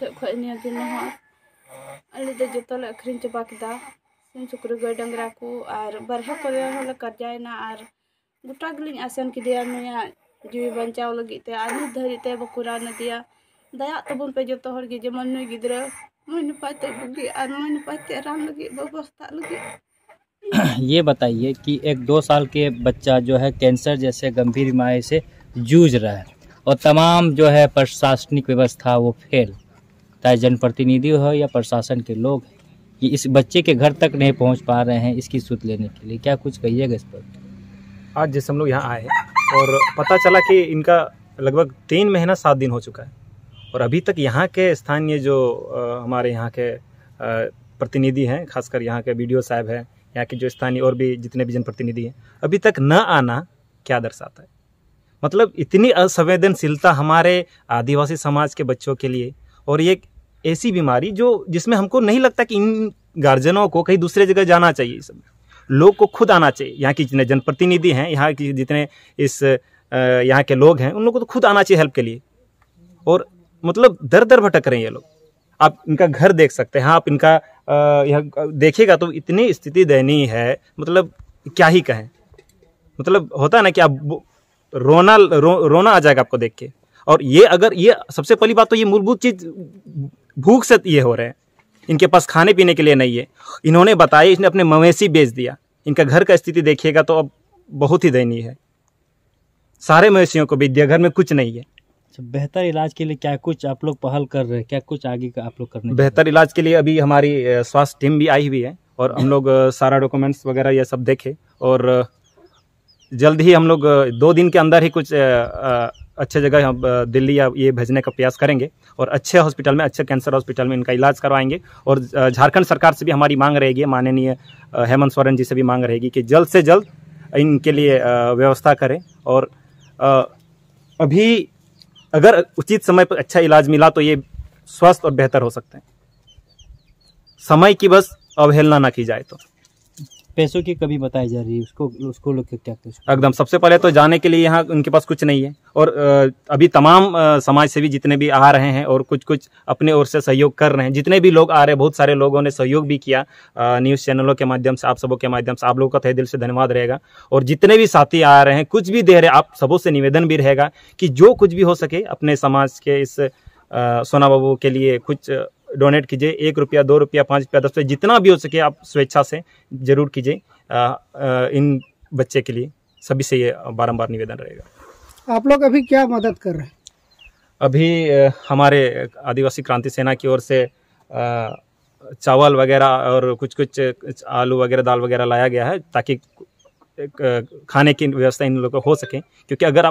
ᱴᱷᱮᱡ ᱠᱷᱚᱡ ᱱᱤᱭᱟᱹ ᱫᱤᱱ ᱦᱚᱸ ᱟᱞᱮ ᱫᱚ ᱡᱚᱛᱚ ᱞᱮ ᱟᱹᱠᱷᱨᱤᱧ ᱪᱟᱵᱟ ᱠᱮᱫᱟ ᱥᱤᱢ ᱥᱩᱠᱨᱤ ᱜᱟᱹᱭ ᱰᱟᱝᱨᱟ ᱠᱚ ᱟᱨ ᱵᱟᱨᱦᱮ ᱠᱚᱨᱮ ᱦᱚᱸᱞᱮ ᱠᱟᱨᱡᱟᱭᱮᱱᱟ ᱟᱨ ᱜᱚᱴᱟ ᱜᱮᱞᱤᱧ ᱟᱥᱮᱱ ᱠᱮᱫᱮᱭᱟ ᱱᱩᱭᱟᱜ ᱡᱤᱣᱤ ᱵᱟᱧᱪᱟᱣ ᱞᱟᱹᱜᱤᱫ ᱛᱮ ᱟᱨ ᱱᱤᱛ ᱫᱷᱟᱹᱨᱤᱡ ᱛᱮ ᱵᱟᱠᱚ ᱨᱟᱱ ᱟᱫᱮᱭᱟ ᱫᱟᱭᱟᱜ ᱛᱟᱵᱚᱱ ᱯᱮ ᱡᱚᱛᱚ ᱦᱚᱲ ᱜᱮ ᱡᱮᱢᱚᱱ ᱱᱩᱭ ᱜᱤᱫᱽᱨᱟᱹ ᱢᱚᱡᱽ ᱱᱟᱯᱟᱭ ᱛᱮ भोगे और मौज नपाय ते आराम लगे व्यवस्था लगे ये बताइए कि एक दो साल के बच्चा जो है कैंसर जैसे गंभीर बीमारी से जूझ रहा है और तमाम जो है प्रशासनिक व्यवस्था वो फेल चाहे जनप्रतिनिधि हो या प्रशासन के लोग ये इस बच्चे के घर तक नहीं पहुंच पा रहे हैं इसकी सूत लेने के लिए क्या कुछ कहिएगा इस पर आज जैसे हम लोग यहाँ आए और पता चला कि इनका लगभग तीन महीना सात दिन हो चुका है और अभी तक यहाँ के स्थानीय जो आ, हमारे यहाँ के प्रतिनिधि हैं खासकर यहाँ के वीडियो साहब हैं यहाँ के जो स्थानीय और भी जितने भी जनप्रतिनिधि हैं अभी तक न आना क्या दर्शाता है मतलब इतनी असंवेदनशीलता हमारे आदिवासी समाज के बच्चों के लिए और ये ऐसी बीमारी जो जिसमें हमको नहीं लगता कि इन गार्जियनों को कहीं दूसरे जगह जाना चाहिए इस लोग को खुद आना चाहिए यहाँ के जितने जनप्रतिनिधि हैं यहाँ के जितने इस यहाँ के लोग हैं उन लोगों को तो खुद आना चाहिए हेल्प के लिए और मतलब दर दर भटक रहे हैं ये लोग आप इनका घर देख सकते हैं हाँ, आप इनका यह देखिएगा तो इतनी स्थिति दयनीय है मतलब क्या ही कहें मतलब होता है ना कि आप रोना रो, रोना आ जाएगा आपको देख के और ये अगर ये सबसे पहली बात तो ये मूलभूत चीज़ भूख से ये हो रहे हैं इनके पास खाने पीने के लिए नहीं है इन्होंने बताया इसने अपने मवेशी बेच दिया इनका घर का स्थिति देखिएगा तो अब बहुत ही दयनीय है सारे मवेशियों को बेच दिया घर में कुछ नहीं है अच्छा, बेहतर इलाज के लिए क्या कुछ आप लोग पहल कर रहे हैं क्या कुछ आगे का आप लोग करने बेहतर इलाज के लिए अभी हमारी स्वास्थ्य टीम भी आई हुई है और हम लोग सारा डॉक्यूमेंट्स वगैरह ये सब देखे और जल्द ही हम लोग दो दिन के अंदर ही कुछ अच्छे जगह हम दिल्ली या ये भेजने का प्रयास करेंगे और अच्छे हॉस्पिटल में अच्छे कैंसर हॉस्पिटल में इनका इलाज करवाएंगे और झारखंड सरकार से भी हमारी मांग रहेगी माननीय हेमंत सोरेन जी से भी मांग रहेगी कि जल्द से जल्द इनके लिए व्यवस्था करें और अभी अगर उचित समय पर अच्छा इलाज मिला तो ये स्वस्थ और बेहतर हो सकते हैं समय की बस अवहेलना ना की जाए तो पैसों की कभी बताई जा रही है उसको उसको लोग क्या कहते एकदम सबसे पहले तो जाने के लिए यहाँ उनके पास कुछ नहीं है और अभी तमाम समाज से भी जितने भी आ रहे हैं और कुछ कुछ अपने ओर से सहयोग कर रहे हैं जितने भी लोग आ रहे हैं बहुत सारे लोगों ने सहयोग भी किया न्यूज़ चैनलों के माध्यम से आप सबों के माध्यम से आप लोगों का तहे दिल से धन्यवाद रहेगा और जितने भी साथी आ रहे हैं कुछ भी दे रहे आप सबों से निवेदन भी रहेगा कि जो कुछ भी हो सके अपने समाज के इस सोना बाबू के लिए कुछ डोनेट कीजिए एक रुपया दो रुपया पाँच रुपया दस रुपया जितना भी हो सके आप स्वेच्छा से जरूर कीजिए इन बच्चे के लिए सभी से ये बारम्बार निवेदन रहेगा आप लोग अभी क्या मदद कर रहे हैं अभी हमारे आदिवासी क्रांति सेना की ओर से चावल वगैरह और कुछ कुछ आलू वगैरह दाल वगैरह लाया गया है ताकि खाने की व्यवस्था इन लोगों को हो सके क्योंकि अगर आप